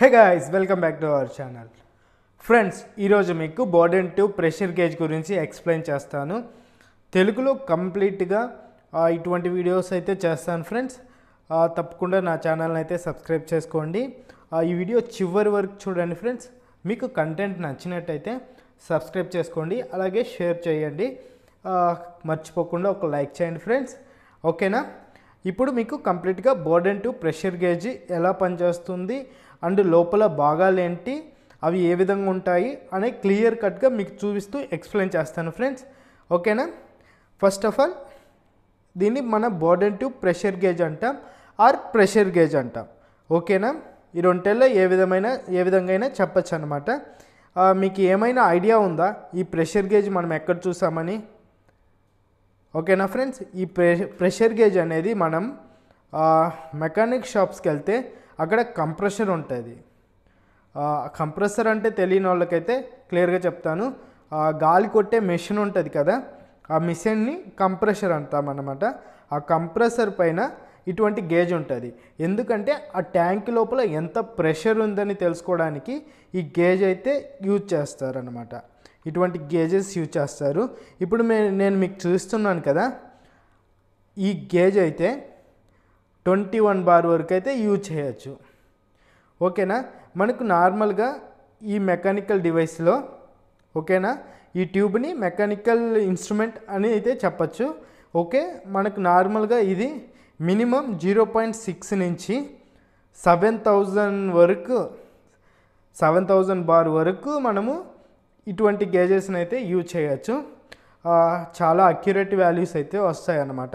hey guys welcome back to our channel friends ఈరోజు మీకు Bourdon tube pressure gauge గురించి explain చేస్తాను తెలుగులో కంప్లీట్గా ఇటువంటి వీడియోస్ అయితే చేస్తాను ఫ్రెండ్స్ తప్పకుండా నా ఛానల్ని అయితే సబ్స్క్రైబ్ చేసుకోండి ఈ వీడియో చివరి వరకు చూడండి ఫ్రెండ్స్ మీకు కంటెంట్ నచ్చినట్టయితే సబ్స్క్రైబ్ చేసుకోండి అలాగే షేర్ చేయండి మర్చిపోకుండా ఒక లైక్ చేయండి ఫ్రెండ్స్ ఓకేనా ఇప్పుడు మీకు కంప్లీట్గా బోర్డెన్ టు ప్రెషర్ గేజ్ ఎలా పనిచేస్తుంది అండ్ లోపల భాగాలేంటి అవి ఏ విధంగా ఉంటాయి అనే క్లియర్ కట్గా మీకు చూపిస్తూ ఎక్స్ప్లెయిన్ చేస్తాను ఫ్రెండ్స్ ఓకేనా ఫస్ట్ ఆఫ్ ఆల్ దీన్ని మన బోర్డెన్ ట్యూబ్ ప్రెషర్ గేజ్ అంటాం ఆర్ ప్రెషర్ గేజ్ అంటాం ఓకేనా ఈ రెండేళ్ళ ఏ విధమైన ఏ విధంగా అయినా చెప్పచ్చు అనమాట మీకు ఏమైనా ఐడియా ఉందా ఈ ప్రెషర్ గేజ్ మనం ఎక్కడ చూసామని ఓకేనా ఫ్రెండ్స్ ఈ ప్రెషర్ గేజ్ అనేది మనం మెకానిక్ షాప్స్కి వెళ్తే అక్కడ కంప్రెషర్ ఉంటుంది కంప్రెసర్ అంటే తెలియని వాళ్ళకైతే క్లియర్గా చెప్తాను గాలి కొట్టే మెషిన్ ఉంటుంది కదా ఆ మిషన్ని కంప్రెషర్ అంటామన్నమాట ఆ కంప్రెసర్ పైన ఇటువంటి గేజ్ ఉంటుంది ఎందుకంటే ఆ ట్యాంక్ లోపల ఎంత ప్రెషర్ ఉందని తెలుసుకోవడానికి ఈ గేజ్ అయితే యూజ్ చేస్తారనమాట ఇటువంటి గేజెస్ యూజ్ చేస్తారు ఇప్పుడు నేను మీకు చూస్తున్నాను కదా ఈ గేజ్ అయితే ట్వంటీ వన్ బార్ వరకు అయితే యూజ్ చేయొచ్చు ఓకేనా మనకు నార్మల్గా ఈ మెకానికల్ డివైస్లో ఓకేనా ఈ ట్యూబ్ని మెకానికల్ ఇన్స్ట్రుమెంట్ అని అయితే చెప్పచ్చు ఓకే మనకు నార్మల్గా ఇది మినిమం జీరో పాయింట్ సిక్స్ నుంచి సెవెన్ థౌజండ్ వరకు సెవెన్ థౌజండ్ బార్ వరకు మనము ఇటువంటి గేజెస్ని అయితే యూజ్ చేయవచ్చు చాలా అక్యురేట్ వాల్యూస్ అయితే వస్తాయి అన్నమాట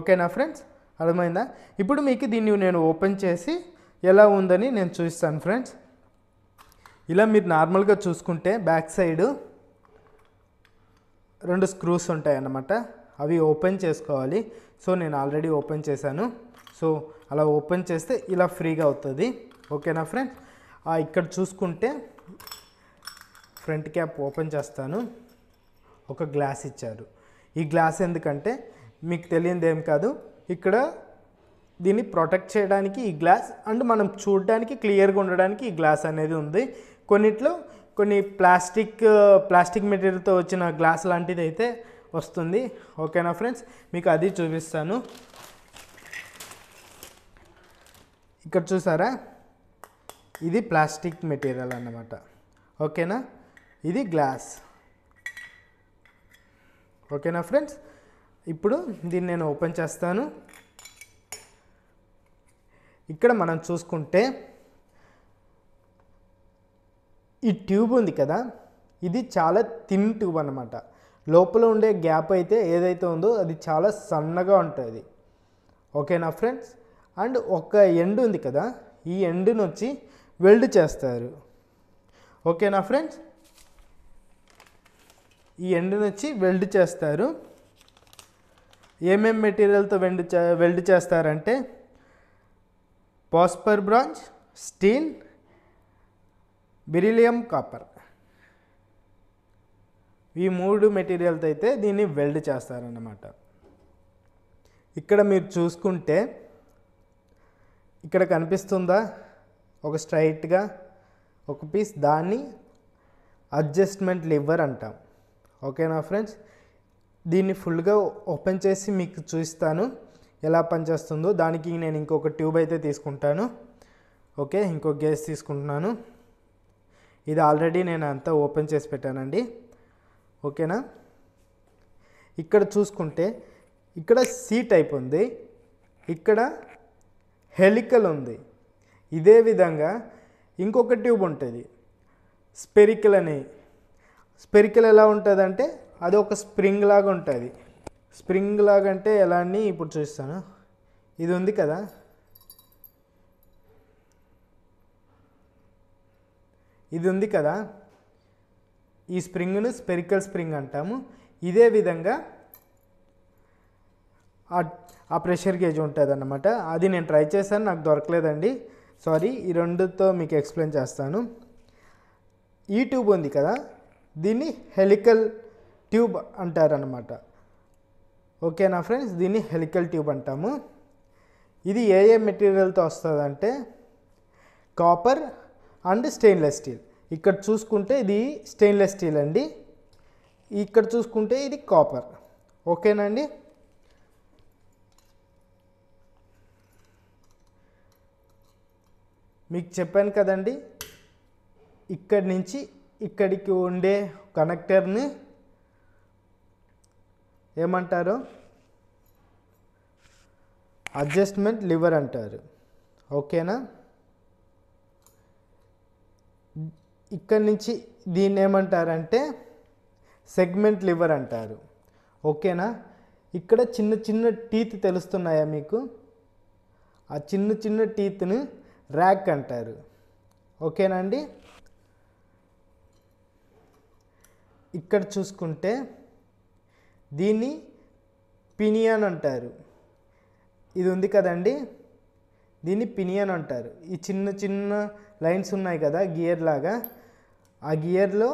ఓకేనా ఫ్రెండ్స్ అర్థమైందా ఇప్పుడు మీకు దీన్ని నేను ఓపెన్ చేసి ఎలా ఉందని నేను చూస్తాను ఫ్రెండ్స్ ఇలా మీరు నార్మల్గా చూసుకుంటే బ్యాక్ సైడు రెండు స్క్రూస్ ఉంటాయన్నమాట అవి ఓపెన్ చేసుకోవాలి సో నేను ఆల్రెడీ ఓపెన్ చేశాను సో అలా ఓపెన్ చేస్తే ఇలా ఫ్రీగా అవుతుంది ఓకేనా ఫ్రెండ్స్ ఇక్కడ చూసుకుంటే ఫ్రంట్ క్యాప్ ఓపెన్ చేస్తాను ఒక గ్లాస్ ఇచ్చారు ఈ గ్లాస్ ఎందుకంటే మీకు తెలియదు ఏం కాదు ఇక్కడ దీన్ని ప్రొటెక్ట్ చేయడానికి ఈ గ్లాస్ అండ్ మనం చూడడానికి క్లియర్గా ఉండడానికి ఈ గ్లాస్ అనేది ఉంది కొన్నిట్లో కొన్ని ప్లాస్టిక్ ప్లాస్టిక్ మెటీరియల్తో వచ్చిన గ్లాస్ లాంటిది అయితే వస్తుంది ఓకేనా ఫ్రెండ్స్ మీకు అది చూపిస్తాను ఇక్కడ చూసారా ఇది ప్లాస్టిక్ మెటీరియల్ అన్నమాట ఓకేనా ఇది గ్లాస్ ఓకేనా ఫ్రెండ్స్ ఇప్పుడు దీన్ని నేను ఓపెన్ చేస్తాను ఇక్కడ మనం చూసుకుంటే ఈ ట్యూబ్ ఉంది కదా ఇది చాలా థిన్ ట్యూబ్ అనమాట లోపల ఉండే గ్యాప్ అయితే ఏదైతే ఉందో అది చాలా సన్నగా ఉంటుంది ఓకేనా ఫ్రెండ్స్ అండ్ ఒక ఎండ్ ఉంది కదా ఈ ఎండు వచ్చి వెల్డ్ చేస్తారు ఓకేనా ఫ్రెండ్స్ ఈ ఎండు నుంచి వెల్డ్ చేస్తారు ఏమేం మెటీరియల్తో వెల్డ్ వెల్డ్ చేస్తారంటే phosphor bronze steel beryllium copper ఈ మూడు మెటీరియల్తో అయితే దీన్ని వెల్డ్ చేస్తారన్నమాట ఇక్కడ మీరు చూసుకుంటే ఇక్కడ కనిపిస్తుందా ఒక స్ట్రైట్గా ఒక పీస్ దాన్ని అడ్జస్ట్మెంట్ లివర్ అంటాం ఓకేనా ఫ్రెండ్స్ దీన్ని ఫుల్గా ఓపెన్ చేసి మీకు చూపిస్తాను ఎలా పనిచేస్తుందో దానికి నేను ఇంకొక ట్యూబ్ అయితే తీసుకుంటాను ఓకే ఇంకో గ్యాస్ తీసుకుంటున్నాను ఇది ఆల్రెడీ నేను అంతా ఓపెన్ చేసి పెట్టానండి ఓకేనా ఇక్కడ చూసుకుంటే ఇక్కడ సి టైప్ ఉంది ఇక్కడ హెలికల్ ఉంది ఇదే విధంగా ఇంకొక ట్యూబ్ ఉంటుంది స్పెరికల్ అని స్పెరికల్ ఎలా ఉంటుందంటే అది ఒక స్ప్రింగ్ లాగా ఉంటుంది స్ప్రింగ్ లాగా అంటే ఎలా అని ఇప్పుడు చూస్తాను ఇది ఉంది కదా ఇది ఉంది కదా ఈ స్ప్రింగ్ను స్పెరికల్ స్ప్రింగ్ అంటాము ఇదే విధంగా ఆ ప్రెషర్ గేజ్ ఉంటుంది అన్నమాట అది నేను ట్రై చేశాను నాకు దొరకలేదండి సారీ ఈ రెండుతో మీకు ఎక్స్ప్లెయిన్ చేస్తాను ఈ ట్యూబ్ ఉంది కదా దీన్ని హెలికల్ ట్యూబ్ అంటారనమాట ఓకేనా ఫ్రెండ్స్ దీన్ని హెలికల్ ట్యూబ్ అంటాము ఇది ఏ ఏ మెటీరియల్తో వస్తుందంటే కాపర్ అండ్ స్టెయిన్లెస్ స్టీల్ ఇక్కడ చూసుకుంటే ఇది స్టెయిన్లెస్ స్టీల్ అండి ఇక్కడ చూసుకుంటే ఇది కాపర్ ఓకేనండి మీకు చెప్పాను కదండి ఇక్కడి నుంచి ఇక్కడికి ఉండే కనెక్టర్ని ఏమంటారు అడ్జస్ట్మెంట్ లివర్ అంటారు ఓకేనా ఇక్కడి నుంచి దీన్ని ఏమంటారంటే సెగ్మెంట్ లివర్ అంటారు ఓకేనా ఇక్కడ చిన్న చిన్న టీత్ తెలుస్తున్నాయా మీకు ఆ చిన్న చిన్న టీత్ని ర్యాక్ అంటారు ఓకేనా అండి ఇక్కడ చూసుకుంటే దీన్ని పినియన్ అంటారు ఇది ఉంది కదండి దీన్ని పినియన్ అంటారు ఈ చిన్న చిన్న లైన్స్ ఉన్నాయి కదా గియర్ లాగా ఆ గియర్లో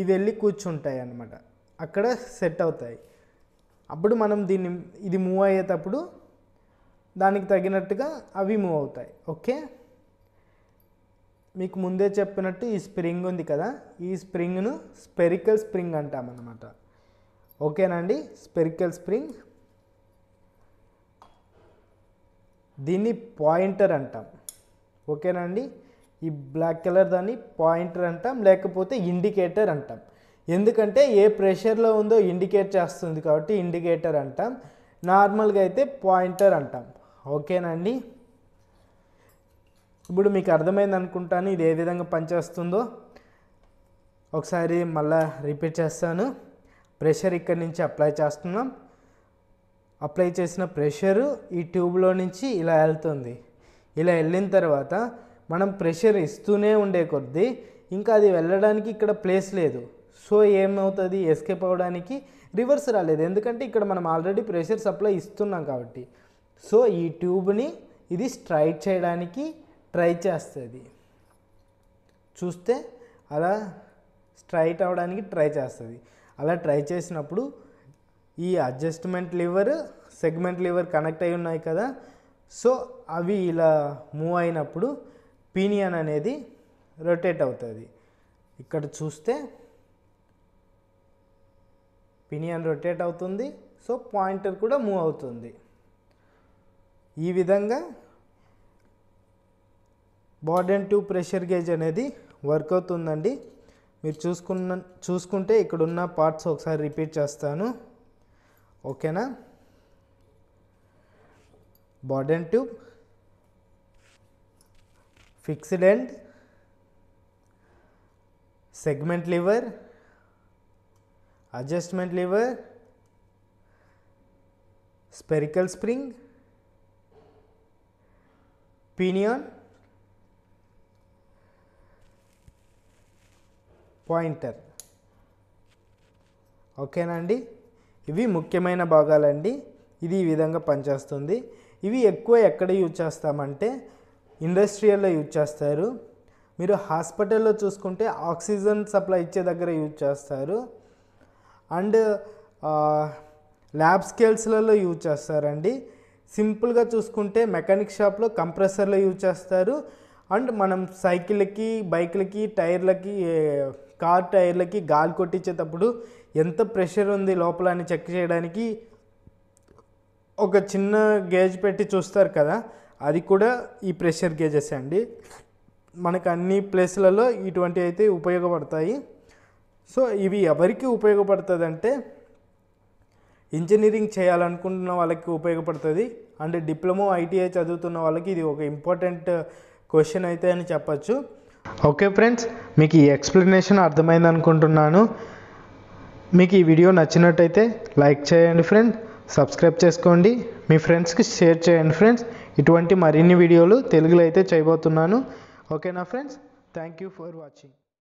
ఇవి వెళ్ళి కూర్చుంటాయి అన్నమాట అక్కడ సెట్ అవుతాయి అప్పుడు మనం దీన్ని ఇది మూవ్ అయ్యేటప్పుడు దానికి తగినట్టుగా అవి మూవ్ అవుతాయి ఓకే మీకు ముందే చెప్పినట్టు ఈ స్ప్రింగ్ ఉంది కదా ఈ స్ప్రింగ్ను స్పెరికల్ స్ప్రింగ్ అంటామన్నమాట ఓకేనండి స్పెరికల్ స్ప్రింగ్ దీన్ని పాయింటర్ అంటాం ఓకేనండి ఈ బ్లాక్ కలర్ దాన్ని పాయింటర్ అంటాం లేకపోతే ఇండికేటర్ అంటాం ఎందుకంటే ఏ ప్రెషర్లో ఉందో ఇండికేట్ చేస్తుంది కాబట్టి ఇండికేటర్ అంటాం నార్మల్గా అయితే పాయింటర్ అంటాం ఓకేనండి ఇప్పుడు మీకు అర్థమైంది అనుకుంటాను ఇది ఏ విధంగా పనిచేస్తుందో ఒకసారి మళ్ళీ రిపీట్ చేస్తాను ప్రెషర్ ఇక్కడ నుంచి అప్లై చేస్తున్నాం అప్లై చేసిన ప్రెషరు ఈ ట్యూబ్లో నుంచి ఇలా వెళ్తుంది ఇలా వెళ్ళిన తర్వాత మనం ప్రెషర్ ఇస్తూనే ఉండే కొద్దీ ఇంకా అది వెళ్ళడానికి ఇక్కడ ప్లేస్ లేదు సో ఏమవుతుంది ఎస్కేప్ అవ్వడానికి రివర్స్ రాలేదు ఎందుకంటే ఇక్కడ మనం ఆల్రెడీ ప్రెషర్ సప్లై ఇస్తున్నాం కాబట్టి సో ఈ ట్యూబ్ని ఇది స్ట్రైట్ చేయడానికి ట్రై చేస్తుంది చూస్తే అలా స్ట్రైట్ అవ్వడానికి ట్రై చేస్తుంది అలా ట్రై చేసినప్పుడు ఈ adjustment lever segment lever connect అయి ఉన్నాయి కదా సో అవి ఇలా మూవ్ అయినప్పుడు పీనియన్ అనేది రొటేట్ అవుతుంది ఇక్కడ చూస్తే పినియన్ రొటేట్ అవుతుంది సో పాయింటర్ కూడా మూవ్ అవుతుంది ఈ విధంగా బాడెన్ టూ ట్యూబ్ ప్రెషర్ గేజ్ అనేది వర్క్ అవుతుందండి మీరు చూసుకున్న చూసుకుంటే ఇక్కడున్న పార్ట్స్ ఒకసారి రిపీట్ చేస్తాను ఓకేనా Bourdon tube fixed end segment lever adjustment lever spherical spring pinion pointer ఓకేనండి ఇవి ముఖ్యమైన భాగాలండి ఇది ఈ విధంగా పనిచేస్తుంది ఇవి ఎక్కువ ఎక్కడ యూజ్ చేస్తామంటే ఇండస్ట్రియల్లో యూజ్ చేస్తారు మీరు హాస్పిటల్లో చూసుకుంటే ఆక్సిజన్ సప్లై ఇచ్చే దగ్గర యూజ్ చేస్తారు అండ్ ల్యాబ్ స్కేల్స్లలో యూజ్ చేస్తారండి సింపుల్గా చూసుకుంటే మెకానిక్ షాప్లో కంప్రెసర్లో యూజ్ చేస్తారు అండ్ మనం సైకిల్కి బైక్లకి టైర్లకి కార్ టైర్లకి గాలి కొట్టించేటప్పుడు ఎంత ప్రెషర్ ఉంది లోపల అని చెక్ చేయడానికి ఒక చిన్న గేజ్ పెట్టి చూస్తారు కదా అది కూడా ఈ ప్రెషర్ గేజెస్ అండి మనకు అన్ని ప్లేస్లలో ఇటువంటివి అయితే ఉపయోగపడతాయి సో ఇవి ఎవరికి ఉపయోగపడుతుంది అంటే ఇంజనీరింగ్ చేయాలనుకుంటున్న వాళ్ళకి ఉపయోగపడుతుంది అండ్ డిప్లొమా ఐటీఐ చదువుతున్న వాళ్ళకి ఇది ఒక ఇంపార్టెంట్ క్వశ్చన్ అయితే అని చెప్పచ్చు ఓకే ఫ్రెండ్స్ మీకు ఈ ఎక్స్ప్లెనేషన్ అర్థమైంది అనుకుంటున్నాను మీకు ఈ వీడియో నచ్చినట్టయితే లైక్ చేయండి ఫ్రెండ్స్ సబ్స్క్రైబ్ చేసుకోండి మీ ఫ్రెండ్స్కి షేర్ చేయండి ఫ్రెండ్స్ ఇటువంటి మరిన్ని వీడియోలు తెలుగులో అయితే చేయబోతున్నాను ఓకేనా friends thank you for watching